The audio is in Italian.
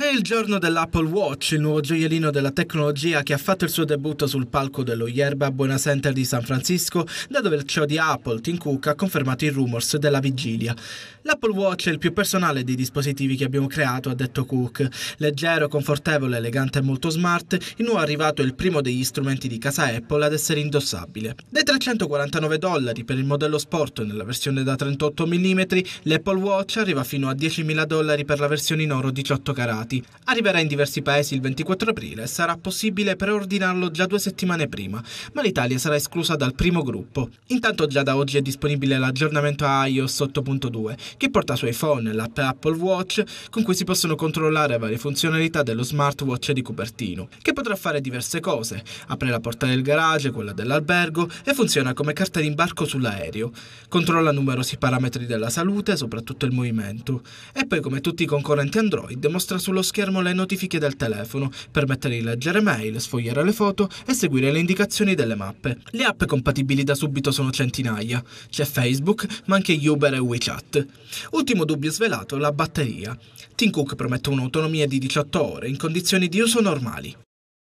È il giorno dell'Apple Watch, il nuovo gioiellino della tecnologia che ha fatto il suo debutto sul palco dello Yerba Buena Center di San Francisco, da dove il CEO di Apple, Tim Cook, ha confermato i rumors della vigilia. L'Apple Watch è il più personale dei dispositivi che abbiamo creato, ha detto Cook. Leggero, confortevole, elegante e molto smart, il nuovo arrivato è il primo degli strumenti di casa Apple ad essere indossabile. Dai 349 dollari per il modello sport nella versione da 38 mm, l'Apple Watch arriva fino a 10.000 dollari per la versione in oro 18 carati. Stati. Arriverà in diversi paesi il 24 aprile e sarà possibile preordinarlo già due settimane prima, ma l'Italia sarà esclusa dal primo gruppo. Intanto già da oggi è disponibile l'aggiornamento a iOS 8.2 che porta su iPhone l'app Apple Watch con cui si possono controllare varie funzionalità dello smartwatch di copertino, che potrà fare diverse cose. Apre la porta del garage, quella dell'albergo e funziona come carta d'imbarco sull'aereo. Controlla numerosi parametri della salute, soprattutto il movimento. E poi come tutti i concorrenti Android mostra sulla sullo schermo le notifiche del telefono, permette di leggere mail, sfogliare le foto e seguire le indicazioni delle mappe. Le app compatibili da subito sono centinaia. C'è Facebook, ma anche Uber e WeChat. Ultimo dubbio svelato, la batteria. Tim Cook promette un'autonomia di 18 ore in condizioni di uso normali.